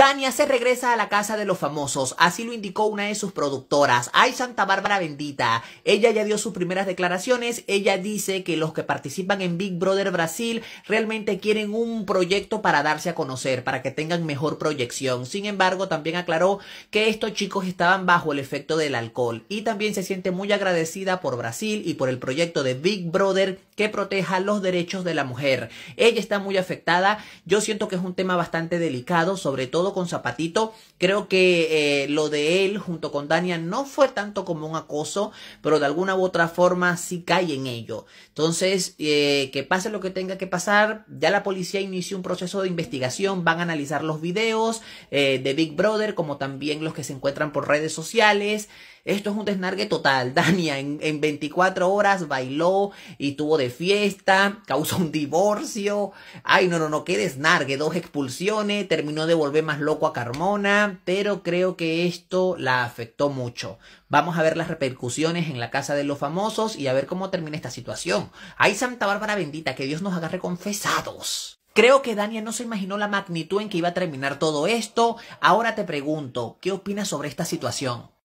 Dania se regresa a la casa de los famosos, así lo indicó una de sus productoras. ¡Ay, Santa Bárbara bendita! Ella ya dio sus primeras declaraciones, ella dice que los que participan en Big Brother Brasil realmente quieren un proyecto para darse a conocer, para que tengan mejor proyección. Sin embargo, también aclaró que estos chicos estaban bajo el efecto del alcohol y también se siente muy agradecida por Brasil y por el proyecto de Big Brother que proteja los derechos de la mujer. Ella está muy afectada, yo siento que es un tema bastante delicado, sobre todo con zapatito. Creo que eh, lo de él junto con Dania no fue tanto como un acoso, pero de alguna u otra forma sí cae en ello. Entonces, eh, que pase lo que tenga que pasar, ya la policía inició un proceso de investigación, van a analizar los videos eh, de Big Brother, como también los que se encuentran por redes sociales. Esto es un desnargue total. Dania en, en 24 horas bailó y tuvo de fiesta, causó un divorcio. Ay, no, no, no, qué desnargue. Dos expulsiones, terminó de volver más loco a Carmona, pero creo que esto la afectó mucho. Vamos a ver las repercusiones en la casa de los famosos y a ver cómo termina esta situación. ¡Ay, Santa Bárbara bendita, que Dios nos agarre confesados! Creo que Dania no se imaginó la magnitud en que iba a terminar todo esto. Ahora te pregunto, ¿qué opinas sobre esta situación?